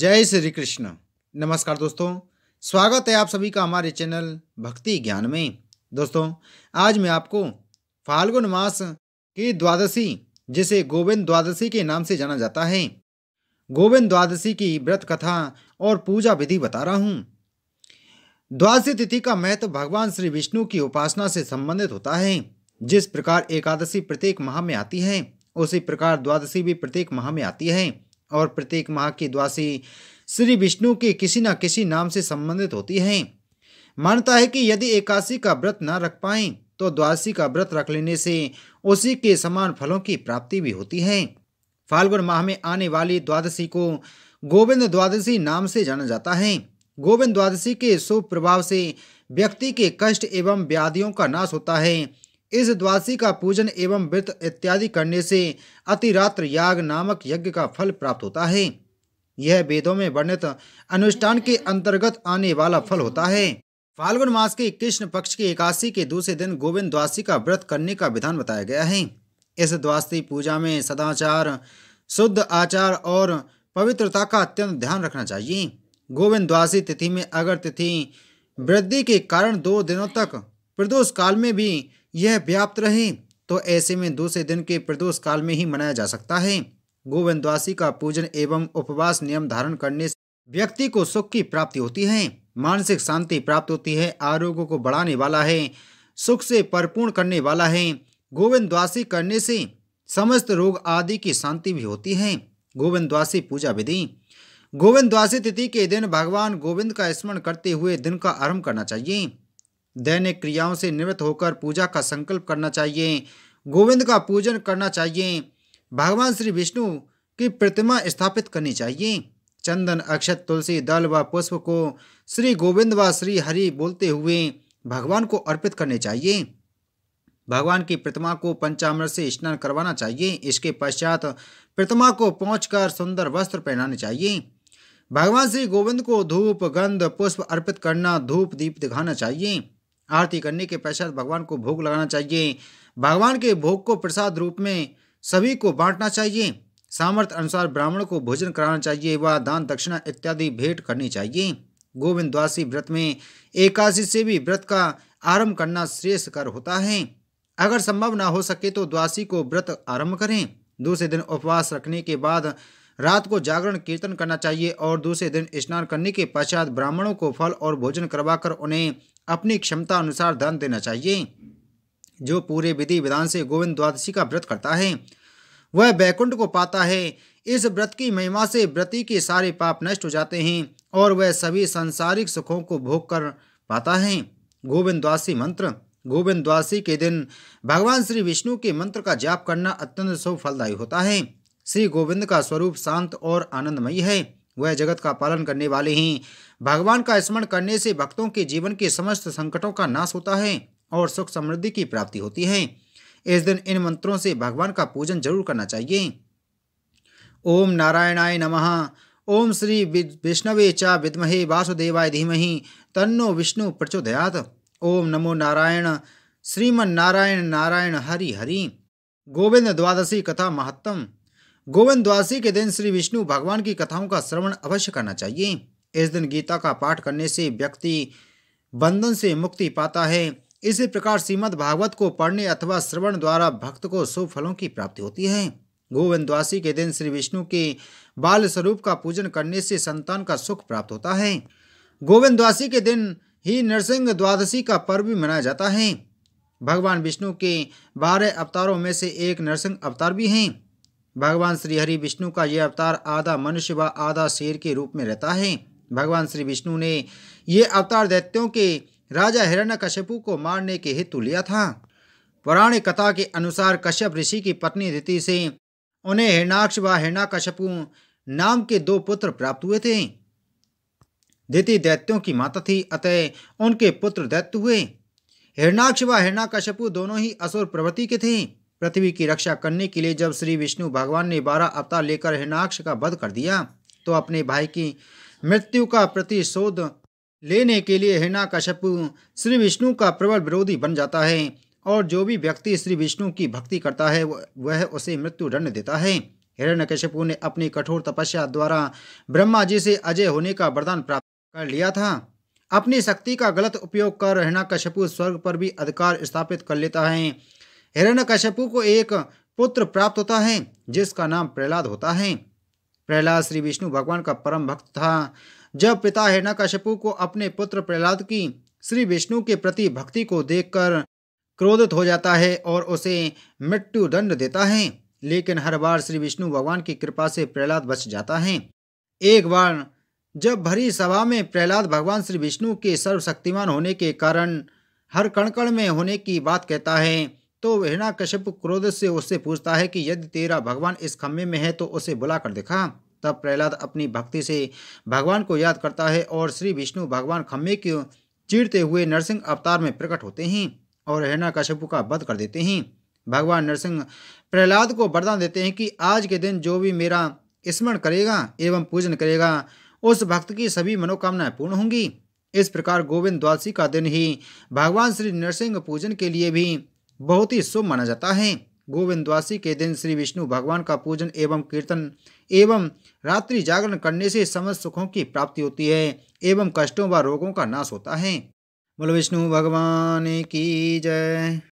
जय श्री कृष्ण नमस्कार दोस्तों स्वागत है आप सभी का हमारे चैनल भक्ति ज्ञान में दोस्तों आज मैं आपको फाल्गुन मास की द्वादशी जिसे गोविंद द्वादशी के नाम से जाना जाता है गोविंद द्वादशी की व्रत कथा और पूजा विधि बता रहा हूँ द्वादशी तिथि का महत्व भगवान श्री विष्णु की उपासना से संबंधित होता है जिस प्रकार एकादशी प्रत्येक माह में आती है उसी प्रकार द्वादशी भी प्रत्येक माह में आती है और प्रत्येक माह की द्वासी श्री विष्णु के किसी न किसी नाम से संबंधित होती है मानता है कि यदि एकादशी का व्रत न रख पाए तो द्वादशी का व्रत रख लेने से उसी के समान फलों की प्राप्ति भी होती है फाल्गुन माह में आने वाली द्वादशी को गोविंद द्वादशी नाम से जाना जाता है गोविंद द्वादशी के शुभ प्रभाव से व्यक्ति के कष्ट एवं व्याधियों का नाश होता है इस द्वासी का पूजन एवं व्रत इत्यादि करने से अतिरात्र याग नामक यज्ञ का फल प्राप्त होता है यह वेदों में वर्णित अनुष्ठान के अंतर्गत आने वाला फल होता है फाल्गुन मास के कृष्ण पक्ष के एकादशी के दूसरे दिन गोविंद द्वासी का व्रत करने का विधान बताया गया है इस द्वासी पूजा में सदाचार शुद्ध आचार और पवित्रता का अत्यंत ध्यान रखना चाहिए गोविंद द्वासी तिथि में अगर तिथि वृद्धि के कारण दो दिनों तक प्रदोष काल में भी यह व्याप्त रहे तो ऐसे में दूसरे दिन के प्रदोष काल में ही मनाया जा सकता है गोविंदवासी का पूजन एवं उपवास नियम धारण करने से व्यक्ति को सुख की प्राप्ति होती है मानसिक शांति प्राप्त होती है आरोग्य को बढ़ाने वाला है सुख से परिपूर्ण करने वाला है गोविंदवासी करने से समस्त रोग आदि की शांति भी होती है गोविंदवासी पूजा विधि गोविंदवासी तिथि के दिन भगवान गोविंद का स्मरण करते हुए दिन का आरंभ करना चाहिए दैनिक क्रियाओं से निवृत्त होकर पूजा का संकल्प करना चाहिए गोविंद का पूजन करना चाहिए भगवान श्री विष्णु की प्रतिमा स्थापित करनी चाहिए चंदन अक्षत तुलसी दल व पुष्प को श्री गोविंद व श्री हरि बोलते हुए भगवान को अर्पित करने चाहिए भगवान की प्रतिमा को पंचामृत से स्नान करवाना चाहिए इसके पश्चात प्रतिमा को पहुंचकर सुंदर वस्त्र पहनाने चाहिए भगवान श्री गोविंद को धूप गंध पुष्प अर्पित करना धूप दीप दिखाना चाहिए आरती करने के पश्चात भगवान को भोग लगाना चाहिए भगवान के भोग को प्रसाद रूप में सभी को बांटना चाहिए सामर्थ्य अनुसार ब्राह्मण को भोजन कराना चाहिए व दान दक्षिणा इत्यादि भेंट करनी चाहिए गोविंद द्वासी व्रत में एकादशी से भी व्रत का आरंभ करना श्रेष्ठ कर होता है अगर संभव ना हो सके तो द्वासी को व्रत आरंभ करें दूसरे दिन उपवास रखने के बाद रात को जागरण कीर्तन करना चाहिए और दूसरे दिन स्नान करने के पश्चात ब्राह्मणों को फल और भोजन करवाकर उन्हें अपनी क्षमता अनुसार दान देना चाहिए जो पूरे विधि विधान से गोविंद द्वादशी का व्रत करता है वह बैकुंठ को पाता है इस व्रत की महिमा से व्रति के सारे पाप नष्ट हो जाते हैं और वह सभी सांसारिक सुखों को भोग कर पाता है गोविंद द्वासी मंत्र गोविंद द्वासी के दिन भगवान श्री विष्णु के मंत्र का जाप करना अत्यंत शुभ फलदायी होता है श्री गोविंद का स्वरूप शांत और आनंदमयी है वह जगत का पालन करने वाले हैं भगवान का स्मरण करने से भक्तों के जीवन के समस्त संकटों का नाश होता है और सुख समृद्धि की प्राप्ति होती है इस दिन इन मंत्रों से भगवान का पूजन जरूर करना चाहिए ओम नारायणाय नमः ओम श्री विष्णवे चा विद्महे वासुदेवाय धीमहि तन्नो विष्णु प्रचोदयात ओम नमो नारायण श्रीमन नारायण नारायण हरि हरि गोविंद द्वादशी कथा महत्तम गोविंद द्वासी के दिन श्री विष्णु भगवान की कथाओं का श्रवण अवश्य करना चाहिए इस दिन गीता का पाठ करने से व्यक्ति बंधन से मुक्ति पाता है इसी प्रकार श्रीमद भागवत को पढ़ने अथवा श्रवण द्वारा भक्त को सुफलों की प्राप्ति होती है गोविंद द्वासी के दिन श्री विष्णु के बाल स्वरूप का पूजन करने से संतान का सुख प्राप्त होता है गोविंद द्वासी के दिन ही नरसिंह द्वादशी का पर्व भी मनाया जाता है भगवान विष्णु के बारह अवतारों में से एक नरसिंह अवतार भी हैं भगवान श्री हरि विष्णु का यह अवतार आधा मनुष्य व आधा शेर के रूप में रहता है भगवान श्री विष्णु ने ये अवतार दैत्यों के राजा हिरण्यकश्यपु को मारने के हेतु लिया था पौराणिक कथा के अनुसार कश्यप ऋषि की पत्नी रीति से उन्हें हिरणाक्ष व हिरणाकश्यपु नाम के दो पुत्र प्राप्त हुए थे दिति दैत्यों की माता थी अतः उनके पुत्र दैत्य हुए हिरणाक्ष व हिरणाकश्यपु दोनों ही असुर प्रवृत्ति के थे पृथ्वी की रक्षा करने के लिए जब श्री विष्णु भगवान ने बारह अवतार लेकर हिनाक्ष का वध कर दिया तो अपने भाई की मृत्यु का प्रतिशोध लेने के लिए हिरणा कश्यपु श्री विष्णु का प्रबल विरोधी बन जाता है और जो भी व्यक्ति श्री विष्णु की भक्ति करता है वह उसे मृत्यु दंड देता है हिरण्यकश्यपु ने अपनी कठोर तपस्या द्वारा ब्रह्मा जी से अजय होने का वरदान प्राप्त कर लिया था अपनी शक्ति का गलत उपयोग कर हिरण्यकश्यपु स्वर्ग पर भी अधिकार स्थापित कर लेता है कश्यपु को एक पुत्र प्राप्त होता है जिसका नाम प्रहलाद होता है प्रहलाद श्री विष्णु भगवान का परम भक्त था जब पिता कश्यपु को अपने पुत्र प्रहलाद की श्री विष्णु के प्रति भक्ति को देखकर क्रोधित हो जाता है और उसे मृत्यु दंड देता है लेकिन हर बार श्री विष्णु भगवान की कृपा से प्रहलाद बच जाता है एक बार जब भरी सभा में प्रहलाद भगवान श्री विष्णु के सर्वशक्तिमान होने के कारण हर कणकण में होने की बात कहता है तो वहना कश्यप क्रोध से उससे पूछता है कि यदि तेरा भगवान इस खम्भे में है तो उसे बुला कर दिखा तब प्रहलाद अपनी भक्ति से भगवान को याद करता है और श्री विष्णु भगवान खम्भे को चीरते हुए नरसिंह अवतार में प्रकट होते हैं और हिरणा कश्यप का वध कर देते हैं भगवान नरसिंह प्रहलाद को वरदान देते हैं कि आज के दिन जो भी मेरा स्मरण करेगा एवं पूजन करेगा उस भक्त की सभी मनोकामनाएं पूर्ण होंगी इस प्रकार गोविंद द्वादशी का दिन ही भगवान श्री नरसिंह पूजन के लिए भी बहुत ही शुभ माना जाता है गोविंदवासी के दिन श्री विष्णु भगवान का पूजन एवं कीर्तन एवं रात्रि जागरण करने से समस्त सुखों की प्राप्ति होती है एवं कष्टों व रोगों का नाश होता है बोलो विष्णु भगवान की जय